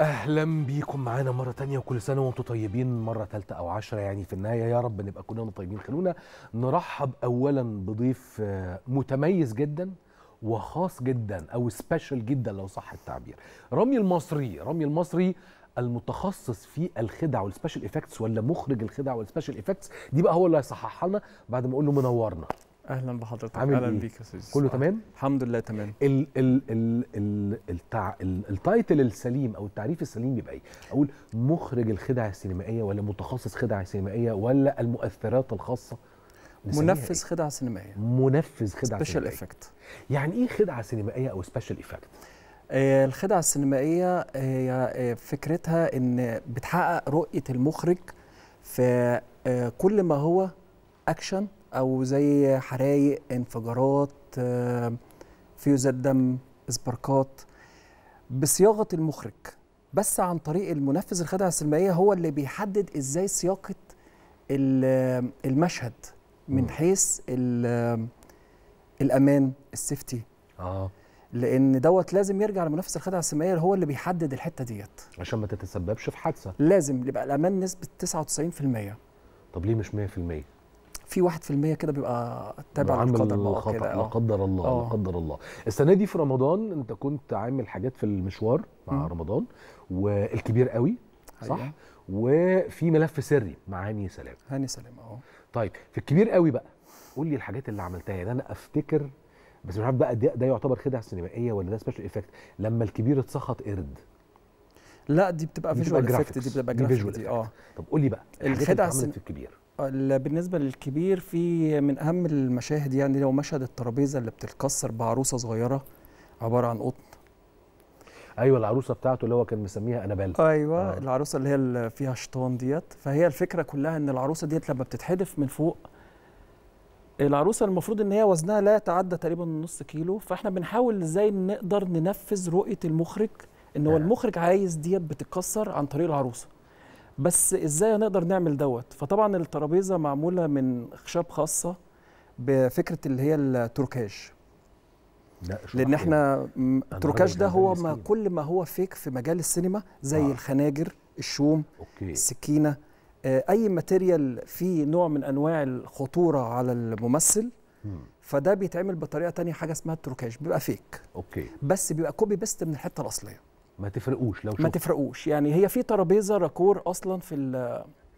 اهلا بيكم معانا مره تانية وكل سنه وانتم طيبين مره ثالثه او عشرة يعني في النهايه يا رب نبقى كلنا طيبين خلونا نرحب اولا بضيف آه، متميز جدا وخاص جدا او سبيشال جدا لو صح التعبير رامي المصري رامي المصري المتخصص في الخدع والسبيشال افكتس ولا مخرج الخدع والسبيشال افكتس دي بقى هو اللي هيصححها لنا بعد ما اقول له منورنا اهلا بحضرتك عامل اهلا إيه؟ بيك يا استاذ كله تمام الحمد لله تمام ال ال ال ال التع... التايتل السليم او التعريف السليم يبقى ايه اقول مخرج الخدع السينمائيه ولا متخصص خدع سينمائيه ولا المؤثرات الخاصه منفذ إيه؟ خدع سينمائيه منفذ سينمائيه سبيشال افكت يعني ايه خدعه سينمائيه او سبيشال افكت الخدع الخدعه السينمائيه هي آه، آه، فكرتها ان بتحقق رؤيه المخرج في آه، كل ما هو اكشن او زي حرايق انفجارات آه، فيوزات دم اسباركات بصياغه المخرج بس عن طريق المنفذ الخدعه السينمائيه هو اللي بيحدد ازاي سياقه آه، المشهد من حيث آه، الامان السيفتي اه لان دوت لازم يرجع لمنفذ الخدعه السينمائيه هو اللي بيحدد الحته ديت عشان ما تتسببش في حادثه لازم يبقى الامان نسبه 99% طب ليه مش 100%؟ في 1% كده بيبقى تابع للقدر بقى كده لا آه. قدر الله لا آه. قدر الله السنه دي في رمضان انت كنت عامل حاجات في المشوار مع م. رمضان والكبير قوي صح حقيقة. وفي ملف سري مع هاني سلام هاني سلام اه طيب في الكبير قوي بقى قول لي الحاجات اللي عملتها يعني انا افتكر بس مش عارف بقى ده, ده يعتبر خدعه سينمائيه ولا ده سبيشال افكت لما الكبير اتسخط قرد لا دي بتبقى فيجوال افكت دي بتبقى جرافيك دي, دي, دي اه طب قول لي بقى الخدعه عملت في الكبير بالنسبه للكبير في من اهم المشاهد يعني لو مشهد الترابيزه اللي بتتكسر بعروسه صغيره عباره عن قطن ايوه العروسه بتاعته اللي هو كان مسميها انابيل ايوه آه. العروسه اللي هي اللي فيها شيطان ديت فهي الفكره كلها ان العروسه ديت لما بتتحدف من فوق العروسه المفروض ان هي وزنها لا يتعدى تقريبا نص كيلو فاحنا بنحاول ازاي نقدر ننفذ رؤيه المخرج ان هو آه. المخرج عايز ديت بتتكسر عن طريق العروسه بس ازاي هنقدر نعمل دوت فطبعا الترابيزه معموله من خشب خاصه بفكره اللي هي التركاج لان احنا التركاج ده هو ما كل ما هو فيك في مجال السينما زي آه. الخناجر الشوم أوكي. السكينه آه اي ماتيريال فيه نوع من انواع الخطوره على الممثل فده بيتعمل بطريقه تانية حاجه اسمها التركاج بيبقى فيك اوكي بس بيبقى كوبي بيست من الحته الاصليه ما تفرقوش لو ما تفرقوش يعني هي في ترابيزه راكور اصلا في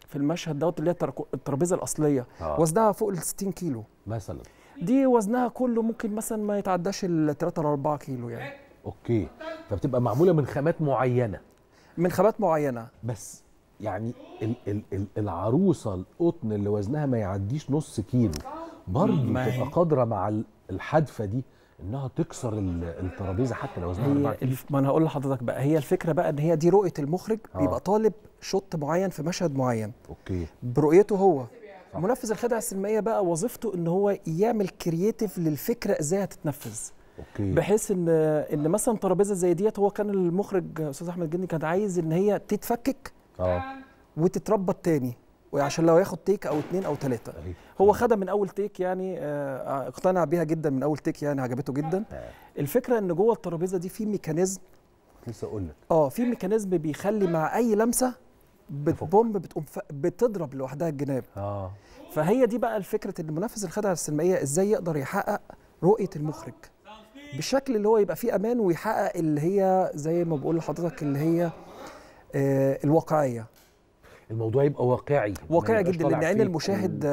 في المشهد دوت اللي هي الترابيزه الاصليه آه. وزنها فوق ال 60 كيلو مثلا دي وزنها كله ممكن مثلا ما يتعداش ال 3 ل 4 كيلو يعني اوكي فبتبقى معموله من خامات معينه من خامات معينه بس يعني ال ال ال العروسه القطن اللي وزنها ما يعديش نص كيلو برضه تبقى قادره مع الحدفه دي انها تكسر الترابيزه حتى لو وزنها هي ما انا هقول لحضرتك بقى هي الفكره بقى ان هي دي رؤيه المخرج آه. بيبقى طالب شوت معين في مشهد معين اوكي برؤيته هو صح. منفذ الخدعه السينمائيه بقى وظيفته ان هو يعمل كرييتيف للفكره ازاي هتتنفذ أوكي. بحيث ان ان مثلا ترابيزه زي ديت هو كان المخرج استاذ احمد جني كان عايز ان هي تتفكك اه وتتربط تاني وعشان لو ياخد تيك او اثنين او ثلاثه هو خدها من اول تيك يعني آه، آه، اقتنع بيها جدا من اول تيك يعني عجبته جدا آه. الفكره ان جوه الترابيزه دي في ميكانيزم لسه اقول لك اه في ميكانيزم بيخلي مع اي لمسه بتبومب بتقوم بتضرب لوحدها الجناب اه فهي دي بقى الفكره ان منافس الخدعه السينمائيه ازاي يقدر يحقق رؤيه المخرج بشكل اللي هو يبقى فيه امان ويحقق اللي هي زي ما بقول لحضرتك اللي هي آه الواقعيه الموضوع يبقى واقعي واقعي جدا لان عين المشاهد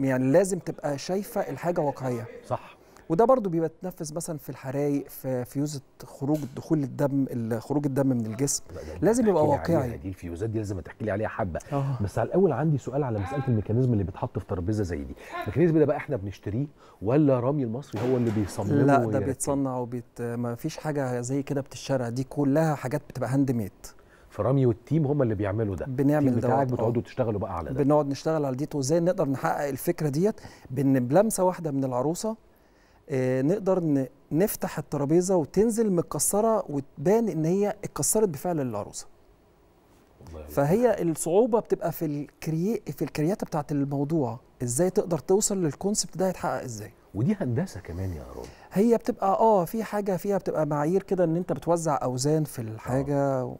يعني لازم تبقى شايفه الحاجه واقعيه صح وده برضو بيبقى بيتنفذ مثلا في الحرايق في فيوزة خروج دخول الدم خروج الدم من الجسم لازم يبقى واقعي دي الفيوزات دي لازم تحكي لي عليها حبه أوه. بس على الاول عندي سؤال على مساله الميكانيزم اللي بيتحط في ترابيزه زي دي الميكانيزم ده بقى احنا بنشتريه ولا رامي المصري هو اللي بيصممه لا ده بيتصنع وبيت ما فيش حاجه زي كده بتتشرع دي كلها حاجات بتبقى هاند ميد رامي والتيم هم اللي بيعملوا ده بنعمل ده بتقعدوا تشتغلوا بقى على ده بنقعد نشتغل على ديت وازاي نقدر نحقق الفكره ديت بان بلمسه واحده من العروسه آه، نقدر نفتح الترابيزه وتنزل متكسره وتبان ان هي اتكسرت بفعل العروسه فهي الصعوبه بتبقى في الكري في الكرياتة بتاعه الموضوع ازاي تقدر توصل للكونسبت ده هيتحقق ازاي ودي هندسه كمان يا رامي هي بتبقى اه في حاجه فيها بتبقى معايير كده ان انت بتوزع اوزان في الحاجه آه.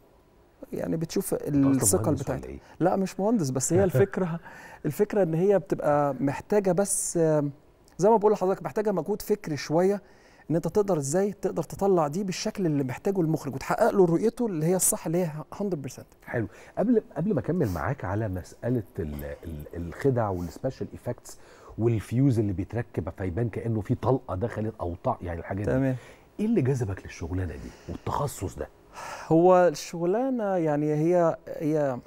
يعني بتشوف الثقل بتاعتها إيه؟ لا مش مهندس بس هي الفكره الفكره ان هي بتبقى محتاجه بس زي ما بقول لحضرتك محتاجه مجهود فكري شويه ان انت تقدر ازاي تقدر تطلع دي بالشكل اللي محتاجه المخرج وتحقق له رؤيته اللي هي الصح اللي هي 100% حلو قبل قبل ما اكمل معاك على مساله الخدع والسبيشال ايفكتس والفيوز اللي بيتركب فيبان كانه في طلقه دخلت او طع يعني الحاجات دي تمام ايه اللي جذبك للشغلانه دي والتخصص ده هو الشغلانه يعني هي هي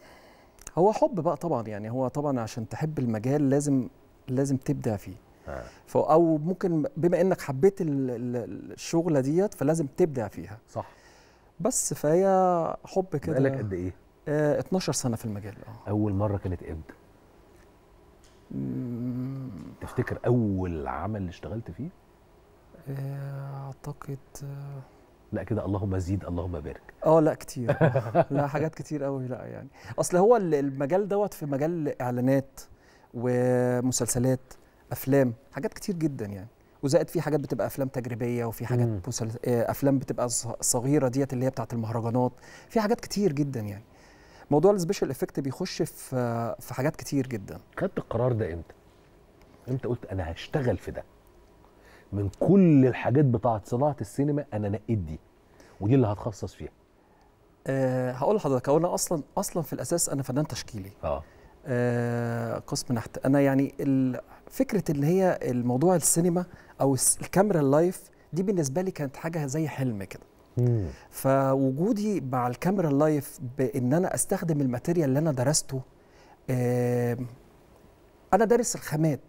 هو حب بقى طبعا يعني هو طبعا عشان تحب المجال لازم لازم تبدع فيه آه. او ممكن بما انك حبيت الشغله ديت فلازم تبدع فيها صح بس فهي حب كده بقالك قد ايه؟ آه 12 سنه في المجال اه اول مره كانت امتى؟ تفتكر اول عمل اشتغلت فيه؟ آه، اعتقد آه لا كده اللهم زيد اللهم بارك اه لا كتير لا حاجات كتير قوي لا يعني اصل هو المجال دوت في مجال اعلانات ومسلسلات افلام حاجات كتير جدا يعني وزائد في حاجات بتبقى افلام تجريبيه وفي حاجات مسل... آه، افلام بتبقى صغيره ديت اللي هي بتاعه المهرجانات في حاجات كتير جدا يعني موضوع السبيشال افكت بيخش في في حاجات كتير جدا خدت القرار ده امتى امتى قلت انا هشتغل في ده من كل الحاجات بتاعه صناعه السينما انا نقيت دي ودي اللي هتخصص فيها أه هقول لحضرتك هو انا اصلا اصلا في الاساس انا فنان تشكيلي اه, آه، قسم نحت انا يعني فكره اللي هي الموضوع السينما او الكاميرا اللايف دي بالنسبه لي كانت حاجه زي حلم كده فوجودي مع الكاميرا اللايف بان انا استخدم الماتيريال اللي انا درسته انا دارس الخامات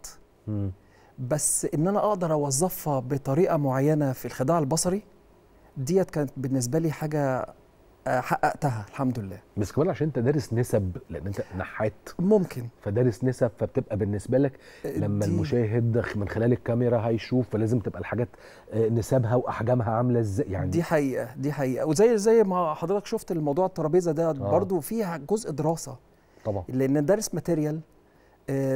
بس ان انا اقدر اوظفها بطريقه معينه في الخداع البصري ديت كانت بالنسبه لي حاجه آه، حققتها الحمد لله بس كمان عشان انت دارس نسب لان انت نحات ممكن فدارس نسب فبتبقى بالنسبه لك آه، لما المشاهد من خلال الكاميرا هيشوف فلازم تبقى الحاجات آه، نسبها واحجامها عامله ازاي يعني دي حقيقه دي حقيقه وزي زي ما حضرتك شفت الموضوع الترابيزه ده آه. برضو فيها جزء دراسه طبعا لان دارس ماتيريال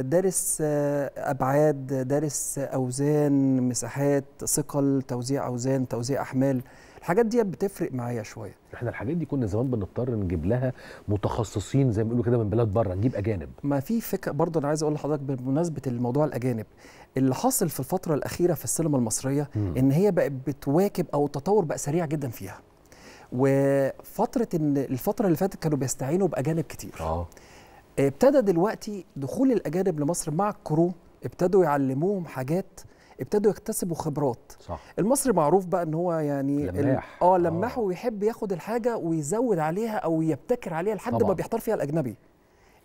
دارس آه، ابعاد دارس اوزان مساحات ثقل توزيع اوزان توزيع احمال الحاجات دي بتفرق معايا شويه احنا الحاجات دي كنا زمان بنضطر نجيب لها متخصصين زي ما بيقولوا كده من بلاد بره نجيب اجانب ما في فكره برضه انا عايز اقول لحضرتك بمناسبه الموضوع الاجانب اللي حاصل في الفتره الاخيره في السينما المصريه م. ان هي بقت بتواكب او التطور بقى سريع جدا فيها وفتره ان الفتره اللي فاتت كانوا بيستعينوا باجانب كتير اه ابتدى دلوقتي دخول الاجانب لمصر مع الكرو ابتدوا يعلموهم حاجات ابتدوا يكتسبوا خبرات صح. المصري معروف بقى ان هو يعني لماح اه لماح آه. ويحب ياخد الحاجه ويزود عليها او يبتكر عليها لحد ما بيحتار فيها الاجنبي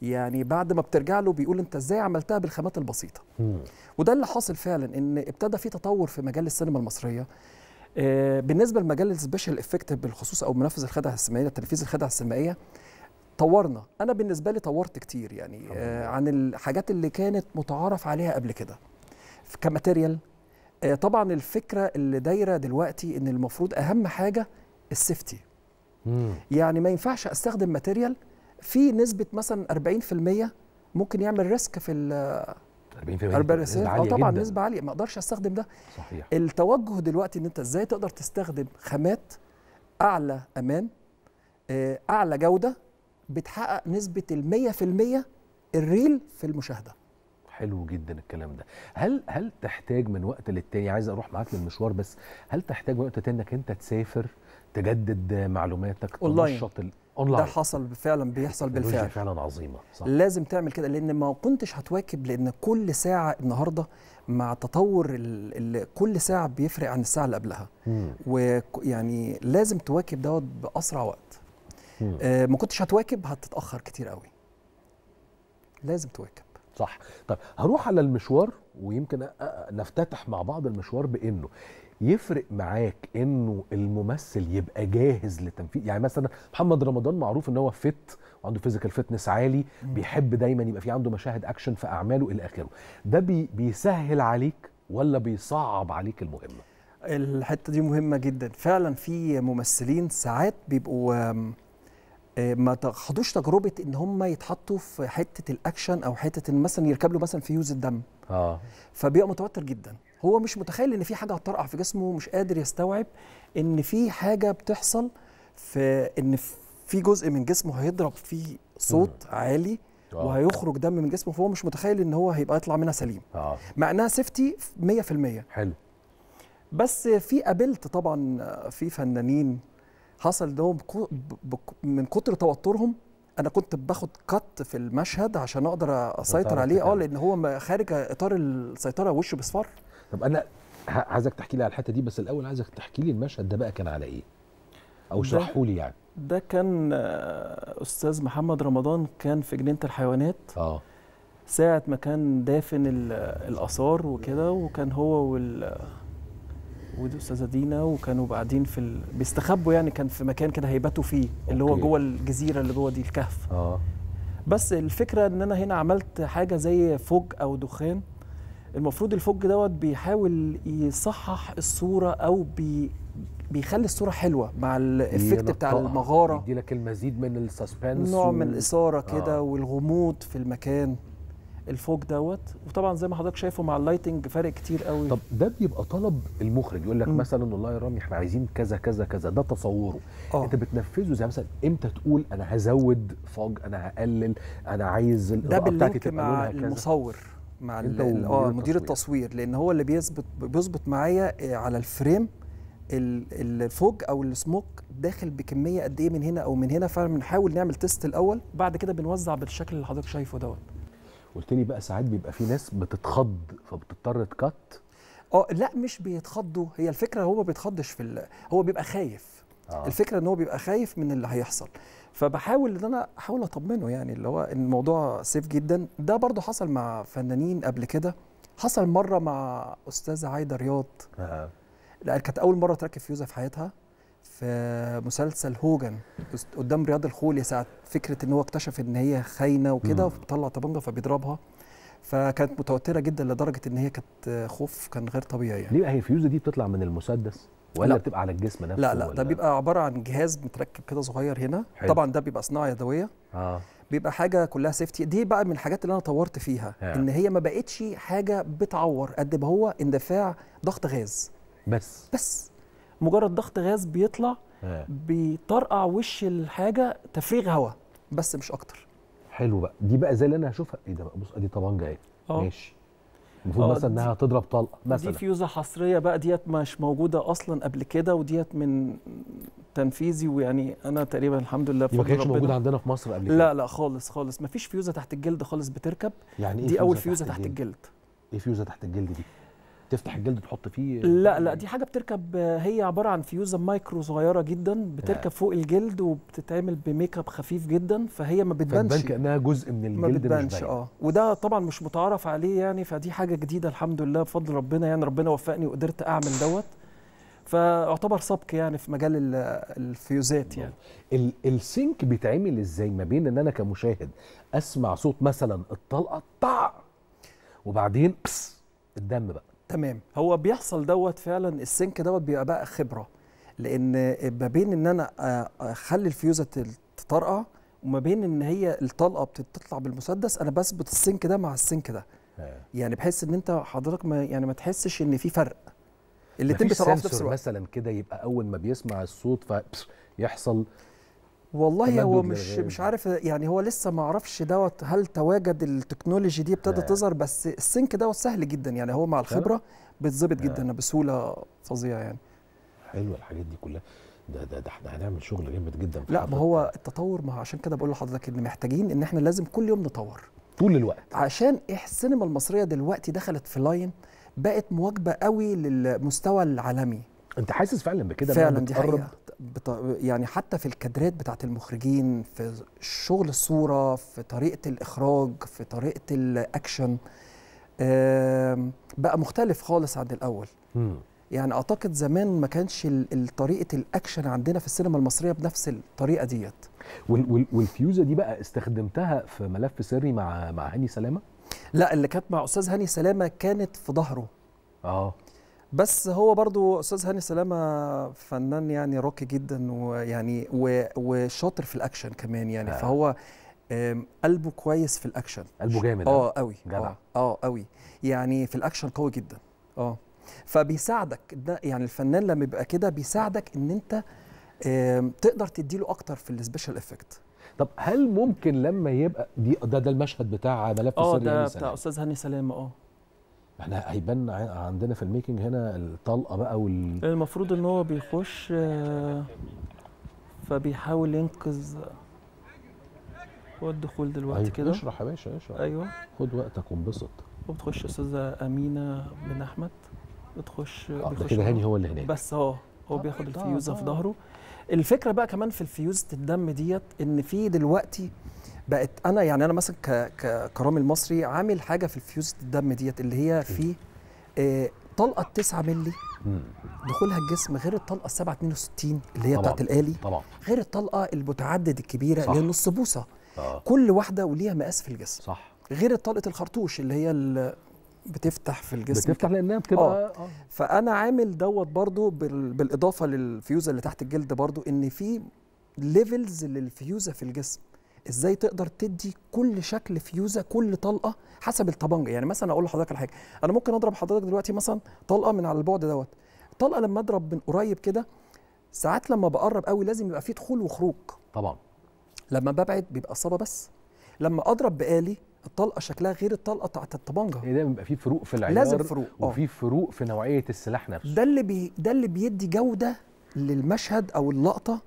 يعني بعد ما بترجع له بيقول انت ازاي عملتها بالخامات البسيطه مم. وده اللي حاصل فعلا ان ابتدى في تطور في مجال السينما المصريه آه بالنسبه لمجال السبيشال افكت بالخصوص او منفذ الخدعه السينمائيه تنفيذ الخدعه السينمائيه طورنا انا بالنسبه لي طورت كتير يعني آه عن الحاجات اللي كانت متعارف عليها قبل كده كماتيريال آه طبعا الفكره اللي دايره دلوقتي ان المفروض اهم حاجه السيفتي يعني ما ينفعش استخدم ماتيريال في نسبه مثلا 40% ممكن يعمل ريسك في ال 40% نسبة آه، عالية طبعا جداً. نسبة عالية ما اقدرش استخدم ده صحيح التوجه دلوقتي ان انت ازاي تقدر تستخدم خامات اعلى امان آه، اعلى جودة بتحقق نسبه ال 100% الريل في المشاهده حلو جدا الكلام ده هل هل تحتاج من وقت للتاني عايز اروح معاك للمشوار بس هل تحتاج من وقت للتاني انك انت تسافر تجدد معلوماتك اونلاين تنشط اونلاين ده حصل فعلا بيحصل بالفعل فعلا عظيمه صح. لازم تعمل كده لان ما كنتش هتواكب لان كل ساعه النهارده مع تطور ال كل ساعه بيفرق عن الساعه اللي قبلها ويعني لازم تواكب دوت باسرع وقت آه، ما كنتش هتواكب هتتاخر كتير قوي لازم تواكب صح طب هروح على المشوار ويمكن نفتتح مع بعض المشوار بانه يفرق معاك انه الممثل يبقى جاهز لتنفيذ يعني مثلا محمد رمضان معروف ان هو فت وعنده فيزيكال فتنس عالي بيحب دايما يبقى في عنده مشاهد اكشن في اعماله الى اخره ده بي بيسهل عليك ولا بيصعب عليك المهمه الحته دي مهمه جدا فعلا في ممثلين ساعات بيبقوا آه، ما تاخدوش تجربه ان هم يتحطوا في حته الاكشن او حته ان مثلا يركب له مثلا فيوز الدم اه فبيبقى متوتر جدا هو مش متخيل ان في حاجه هتطرقع في جسمه مش قادر يستوعب ان في حاجه بتحصل في ان في جزء من جسمه هيضرب فيه صوت م. عالي آه. وهيخرج دم من جسمه فهو مش متخيل ان هو هيبقى يطلع منها سليم آه. معناها سيفتي 100% حلو بس في قابلت طبعا في فنانين حصل ده من كتر توترهم انا كنت باخد كات في المشهد عشان اقدر اسيطر عليه اه لان هو خارج اطار السيطره وشه بصفر طب انا عايزك تحكي لي على الحته دي بس الاول عايزك تحكي لي المشهد ده بقى كان على ايه او اشرحه لي يعني ده كان آه، استاذ محمد رمضان كان في جنينه الحيوانات اه ساعه ما كان دافن الاثار وكده وكان هو وال ودي استاذه دينا وكانوا قاعدين في ال... بيستخبوا يعني كان في مكان كده هيباتوا فيه أوكي. اللي هو جوه الجزيره اللي جوه دي الكهف اه بس الفكره ان انا هنا عملت حاجه زي فوج او دخان المفروض الفوج دوت بيحاول يصحح الصوره او بي بيخلي الصوره حلوه مع الافكت بتاع المغاره يدي لك المزيد من السسبنس نوع و... من الاثاره آه. كده آه. والغموض في المكان الفوق دوت وطبعا زي ما حضرتك شايفه مع اللايتنج فرق كتير قوي طب ده بيبقى طلب المخرج يقول لك م. مثلا والله يا رامي احنا عايزين كذا كذا كذا ده تصوره أوه. انت بتنفذه زي مثلا امتى تقول انا هزود فوج انا هقلل انا عايز ده باللينك مع المصور مع اه مدير التصوير لان هو اللي بيظبط بيظبط معايا آه، على الفريم الفوج او السموك داخل بكميه قد ايه من هنا او من هنا فبنحاول نعمل تيست الاول بعد كده بنوزع بالشكل اللي حضرتك شايفه دوت قلت لي بقى ساعات بيبقى في ناس بتتخض فبتضطر تكت اه لا مش بيتخضوا هي الفكره هو ما بيتخضش في هو بيبقى خايف آه. الفكره ان هو بيبقى خايف من اللي هيحصل فبحاول ان انا احاول اطمنه يعني اللي هو الموضوع سيف جدا ده برضو حصل مع فنانين قبل كده حصل مره مع استاذه عايده رياض آه. لا كانت اول مره تركب فيوزه في حياتها في مسلسل هوجن قدام رياض الخولي ساعه فكره ان هو اكتشف ان هي خاينه وكده فبيطلع طبنجه فبيضربها فكانت متوتره جدا لدرجه ان هي كانت خوف كان غير طبيعي يعني ليه هي الفيوزه دي بتطلع من المسدس ولا لا. بتبقى على الجسم نفسه لا لا ده بيبقى عباره عن جهاز متركب كده صغير هنا حلو. طبعا ده بيبقى صناعه يدويه اه بيبقى حاجه كلها سيفتي دي بقى من الحاجات اللي انا طورت فيها آه. ان هي ما بقتش حاجه بتعور قد ما هو اندفاع ضغط غاز بس بس مجرد ضغط غاز بيطلع آه. بيطرقع وش الحاجه تفريغ هواء بس مش اكتر حلو بقى دي بقى زي اللي انا هشوفها ايه ده بقى بص ادي طبعا اهي ماشي المفروض آه، مثلا انها تضرب طلقه مثلا دي فيوزه حصريه بقى ديت مش موجوده اصلا قبل كده وديت من تنفيذي ويعني انا تقريبا الحمد لله ما كانتش موجوده عندنا في مصر قبل كده لا لا خالص خالص ما فيش فيوزه تحت الجلد خالص بتركب يعني إيه دي اول فيوزه تحت تحت الجلد. ايه فيوزه تحت الجلد دي تفتح الجلد تحط فيه لا لا دي يعني. حاجه بتركب هي عباره عن فيوزه مايكرو صغيره جدا بتركب اه. فوق الجلد وبتتعمل بميك اب خفيف جدا فهي ما بتبانش بتبان كانها جزء من الجلد ما بتبانش اه وده طبعا مش متعارف عليه يعني فدي حاجه جديده الحمد لله بفضل ربنا يعني ربنا وفقني وقدرت اعمل دوت فاعتبر سبق يعني في مجال الفيوزات يعني السينك بيتعمل ازاي ما بين ان انا كمشاهد اسمع صوت مثلا الطلقه طع وبعدين بس الدم بقى تمام هو بيحصل دوت فعلا السنك دوت بيبقى بقى خبره لان ما بين ان انا آه، آه، اخلي الفيوزه تطرقع وما بين ان هي الطلقه بتطلع بالمسدس انا بثبت السنك ده مع السنك ده آه. يعني بحس ان انت حضرتك ما يعني ما تحسش ان في فرق اللي تم في نفس الوقت مثلا كده يبقى اول ما بيسمع الصوت فيحصل والله هو مش مش عارف يعني هو لسه ما اعرفش دوت هل تواجد التكنولوجي دي ابتدت تظهر بس السنك دوت سهل جدا يعني هو مع الخبره بيتظبط جدا بسهوله فظيعه يعني حلوه الحاجات دي كلها ده ده ده احنا هنعمل شغل جامد جدا في لا ما هو التطور ما عشان كده بقول لحضرتك ان محتاجين ان احنا لازم كل يوم نطور طول الوقت عشان السينما المصريه دلوقتي دخلت في لاين بقت مواكبه قوي للمستوى العالمي انت حاسس فعلا بكده فعلا دي حقيقة بط... يعني حتى في الكادرات بتاعت المخرجين في شغل الصوره في طريقه الاخراج في طريقه الاكشن آه بقى مختلف خالص عن الاول م. يعني اعتقد زمان ما كانش طريقه الاكشن عندنا في السينما المصريه بنفس الطريقه ديت والفيوزه دي بقى استخدمتها في ملف سري مع مع هاني سلامه لا اللي كانت مع استاذ هاني سلامه كانت في ظهره اه بس هو برضو استاذ هاني سلامه فنان يعني راقي جدا ويعني وشاطر في الاكشن كمان يعني آه. فهو قلبه كويس في الاكشن قلبه جامد اه, آه. قوي اه اه قوي يعني في الاكشن قوي جدا اه فبيساعدك ده يعني الفنان لما يبقى كده بيساعدك ان انت تقدر تديله اكتر في السبيشال افكت طب هل ممكن لما يبقى دي ده, ده المشهد بتاع ملف سري اه ده بتاع استاذ هاني سلامه اه احنا هيبان عندنا في الميكنج هنا الطلقه بقى وال المفروض ان هو بيخش آه، فبيحاول ينقذ هو الدخول دلوقتي أيوة. كده اشرح يا باشا اشرح ايوه خد وقتك وانبسط وبتخش استاذه امينه بن احمد بتخش آه، بيخش كده هاني هو اللي هناك بس اه هو بياخد الفيوزه في ظهره الفكره بقى كمان في الفيوزه الدم ديت ان في دلوقتي بقت انا يعني انا مثلا كرامي المصري عامل حاجه في الفيوز الدم ديت اللي هي في آه، طلقه 9 مللي دخولها الجسم غير الطلقه 7 62 اللي هي بتاعت الالي طبعا غير الطلقه المتعدد الكبيره صح. اللي هي نص بوصه آه. كل واحده وليها مقاس في الجسم صح غير طلقه الخرطوش اللي هي بتفتح في الجسم بتفتح لانها بتبقى آه. آه. فانا عامل دوت برضو بالاضافه للفيوزه اللي تحت الجلد برضو ان في ليفلز للفيوزه في الجسم ازاي تقدر تدي كل شكل فيوزه كل طلقه حسب الطبنجه يعني مثلا اقول لحضرتك على حاجه انا ممكن اضرب حضرتك دلوقتي مثلا طلقه من على البعد دوت الطلقه لما اضرب من قريب كده ساعات لما بقرب قوي لازم يبقى في دخول وخروج طبعا لما ببعد بيبقى صبا بس لما اضرب بآلي الطلقه شكلها غير الطلقه بتاعت الطبنجه ايه ده بيبقى في فروق في العيار لازم فروق آه. وفي فروق في نوعيه السلاح نفسه ده اللي بي ده اللي بيدي جوده للمشهد او اللقطه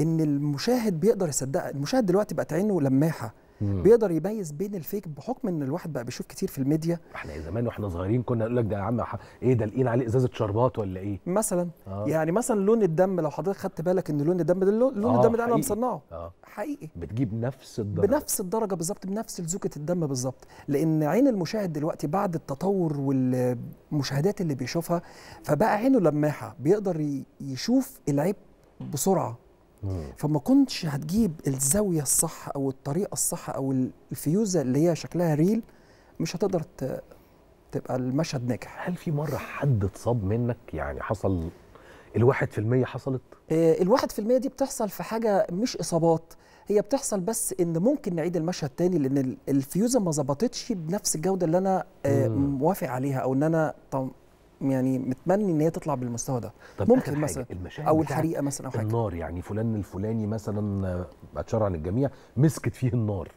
ان المشاهد بيقدر يصدقها المشاهد دلوقتي بقت عينه لماحه مم. بيقدر يميز بين الفيك بحكم ان الواحد بقى بيشوف كتير في الميديا احنا إيه زمان واحنا صغيرين كنا نقول لك ده يا عم ايه ده لاقين عليه ازازه شربات ولا ايه مثلا آه. يعني مثلا لون الدم لو حضرتك خدت بالك ان لون الدم ده لون آه الدم ده انا مصنعه آه. حقيقي بتجيب نفس الدرجه بنفس الدرجه بالظبط بنفس لزوكه الدم بالظبط لان عين المشاهد دلوقتي بعد التطور والمشاهدات اللي بيشوفها فبقى عينه لماحه بيقدر يشوف العيب بسرعه فما كنتش هتجيب الزاويه الصح او الطريقه الصح او الفيوزه اللي هي شكلها ريل مش هتقدر تبقى المشهد ناجح هل في مره حد اتصاب منك يعني حصل الواحد في المية حصلت؟ آه، الواحد في المية دي بتحصل في حاجة مش إصابات هي بتحصل بس إن ممكن نعيد المشهد تاني لأن الفيوزة ما ظبطتش بنفس الجودة اللي أنا آه، موافق عليها أو إن أنا يعني متمني ان هي تطلع بالمستوى ده طب ممكن مثلا او الحريقه مثلا او حاجه النار يعني فلان الفلاني مثلا اتشرع عن الجميع مسكت فيه النار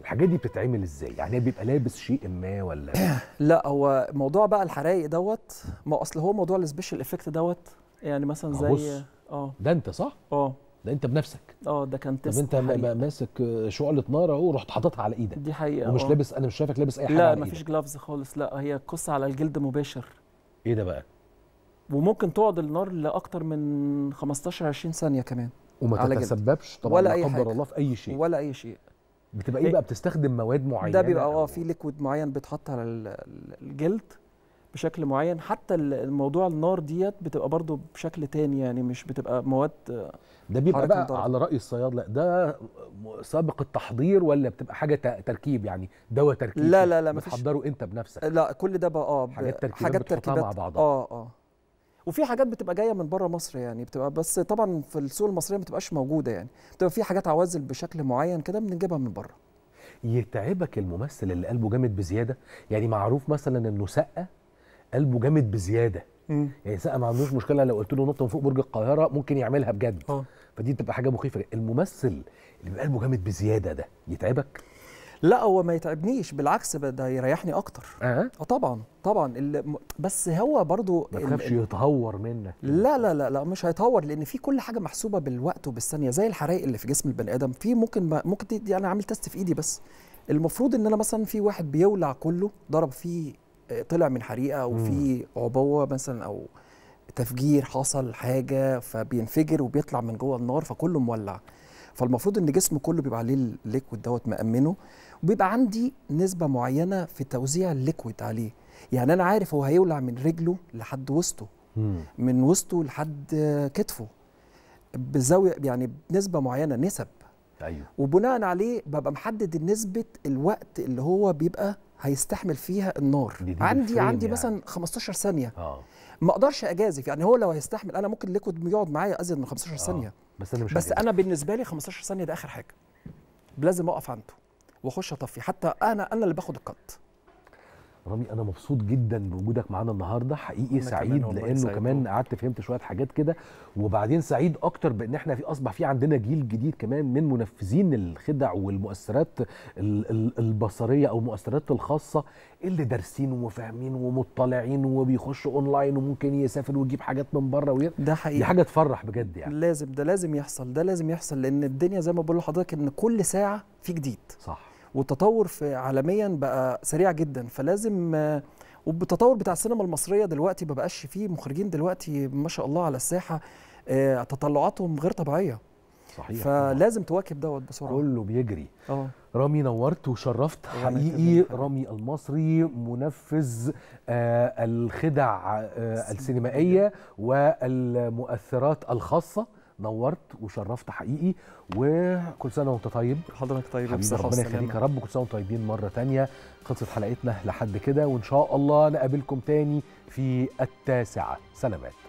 الحاجات دي بتتعمل ازاي؟ يعني بيبقى لابس شيء ما ولا لا هو موضوع بقى الحرايق دوت ما اصل هو موضوع السبيشال افكت دوت يعني مثلا زي اه ده انت صح؟ اه ده انت بنفسك اه ده كان تست طب انت ماسك شعله نار اهو رحت حاططها على ايدك دي حقيقه ومش أوه. لابس انا مش شايفك لابس اي حاجه لا مفيش جلافز خالص لا هي قصه على الجلد مباشر ايه ده بقى وممكن تقعد النار لاكتر من 15 20 ثانيه كمان وما تتسببش طبعا ولا لا قدر الله في اي شيء ولا اي شيء بتبقى ايه, إيه؟ بقى بتستخدم مواد معينه ده بيبقى اه في ليكويد معين بيتحط على الجلد بشكل معين حتى الموضوع النار ديت بتبقى برضو بشكل تاني يعني مش بتبقى مواد آه، ده بيبقى بقى على راي الصيادله ده سابق التحضير ولا بتبقى حاجه تركيب يعني دواء تركيب لا لا لا بتحضره انت بنفسك لا كل ده بقى اه حاجات تركيبات حاجات تركيبات مع بعضها اه اه وفي حاجات بتبقى جايه من بره مصر يعني بتبقى بس طبعا في السوق المصريه ما بتبقاش موجوده يعني بتبقى في حاجات عوازل بشكل معين كده بنجيبها من بره يتعبك الممثل اللي قلبه جامد بزياده يعني معروف مثلا انه سقه قلبه جامد بزياده مم. يعني سقا ما عندوش مشكله لو قلت له نط من فوق برج القاهره ممكن يعملها بجد أوه. فدي بتبقى حاجه مخيفه الممثل اللي بيبقى قلبه جامد بزياده ده يتعبك لا هو ما يتعبنيش بالعكس ده يريحني اكتر اه, آه، طبعا طبعا بس هو برضو ما تخافش يتهور منك لا لا لا لا مش هيتهور لان في كل حاجه محسوبه بالوقت وبالثانيه زي الحرائق اللي في جسم البني ادم في ممكن ممكن دي, انا عامل تيست في ايدي بس المفروض ان انا مثلا في واحد بيولع كله ضرب فيه طلع من حريقه وفي عبوه مثلا او تفجير حصل حاجه فبينفجر وبيطلع من جوه النار فكله مولع فالمفروض ان جسمه كله بيبقى عليه الليكويد دوت مامنه وبيبقى عندي نسبه معينه في توزيع الليكويد عليه يعني انا عارف هو هيولع من رجله لحد وسطه من وسطه لحد كتفه بزاويه يعني بنسبه معينه نسب ايوه وبناء عليه ببقى محدد نسبه الوقت اللي هو بيبقى هيستحمل فيها النار دي دي عندي عندي يعني. مثلا 15 ثانيه آه. ما اقدرش اجازف يعني هو لو هيستحمل انا ممكن ليكويد يقعد معايا ازيد من 15 آه. ثانيه بس انا مش بس انا بالنسبه لي 15 ثانيه ده اخر حاجه لازم اقف عنده واخش اطفي حتى انا انا اللي باخد الكات رامي انا مبسوط جدا بوجودك معانا النهارده حقيقي سعيد كمان لانه كمان قعدت فهمت شويه حاجات كده وبعدين سعيد اكتر بان احنا في اصبح في عندنا جيل جديد كمان من منفذين الخدع والمؤثرات البصريه او المؤثرات الخاصه اللي دارسين وفاهمين ومطلعين وبيخشوا اونلاين وممكن يسافر ويجيب حاجات من بره وي... ده حقيقي دي حاجه تفرح بجد يعني لازم ده لازم يحصل ده لازم يحصل لان الدنيا زي ما بقول لحضرتك ان كل ساعه في جديد صح والتطور في عالميا بقى سريع جدا فلازم آه، وبالتطور بتاع السينما المصريه دلوقتي ما بقاش فيه مخرجين دلوقتي ما شاء الله على الساحه آه، تطلعاتهم غير طبيعيه صحيح فلازم تواكب دوت بسرعه كله بيجري اه رامي نورت وشرفت حقيقي رامي المصري منفذ آه الخدع آه السينمائيه والمؤثرات الخاصه نورت وشرفت حقيقي وكل سنه وانت طيب حضرتك طيب بصحه ربنا يخليك يا رب وكل سنه وانتم طيبين مره ثانيه خلصت حلقتنا لحد كده وان شاء الله نقابلكم تاني في التاسعه سلامات